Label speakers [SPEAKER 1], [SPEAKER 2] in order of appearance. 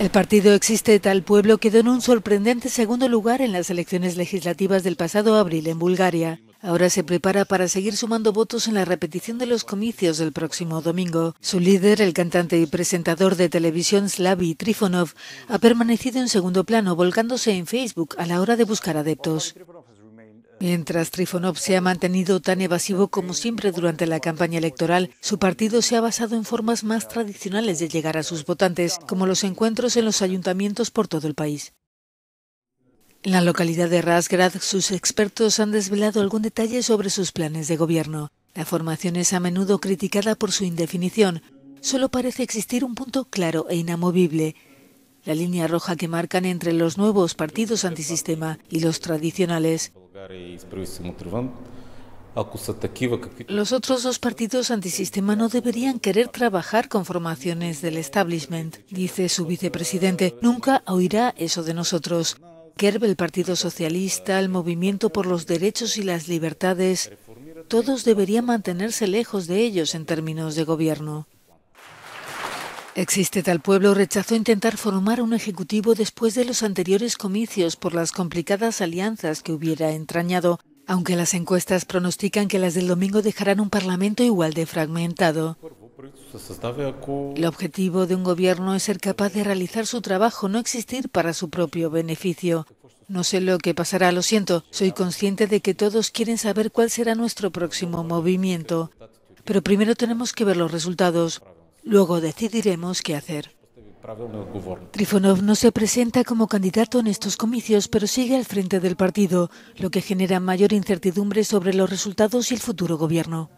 [SPEAKER 1] El partido Existe Tal Pueblo quedó en un sorprendente segundo lugar en las elecciones legislativas del pasado abril en Bulgaria. Ahora se prepara para seguir sumando votos en la repetición de los comicios del próximo domingo. Su líder, el cantante y presentador de televisión Slavi Trifonov, ha permanecido en segundo plano, volcándose en Facebook a la hora de buscar adeptos. Mientras Trifonov se ha mantenido tan evasivo como siempre durante la campaña electoral, su partido se ha basado en formas más tradicionales de llegar a sus votantes, como los encuentros en los ayuntamientos por todo el país. En la localidad de Rasgrad, sus expertos han desvelado algún detalle sobre sus planes de gobierno. La formación es a menudo criticada por su indefinición. Solo parece existir un punto claro e inamovible, la línea roja que marcan entre los nuevos partidos antisistema y los tradicionales. Los otros dos partidos antisistema no deberían querer trabajar con formaciones del establishment, dice su vicepresidente. Nunca oirá eso de nosotros. Kerb, el Partido Socialista, el Movimiento por los Derechos y las Libertades, todos deberían mantenerse lejos de ellos en términos de gobierno. Existe tal pueblo rechazó intentar formar un ejecutivo después de los anteriores comicios por las complicadas alianzas que hubiera entrañado, aunque las encuestas pronostican que las del domingo dejarán un parlamento igual de fragmentado. El objetivo de un gobierno es ser capaz de realizar su trabajo, no existir para su propio beneficio. No sé lo que pasará, lo siento. Soy consciente de que todos quieren saber cuál será nuestro próximo movimiento. Pero primero tenemos que ver los resultados. Luego decidiremos qué hacer. Trifonov no se presenta como candidato en estos comicios, pero sigue al frente del partido, lo que genera mayor incertidumbre sobre los resultados y el futuro gobierno.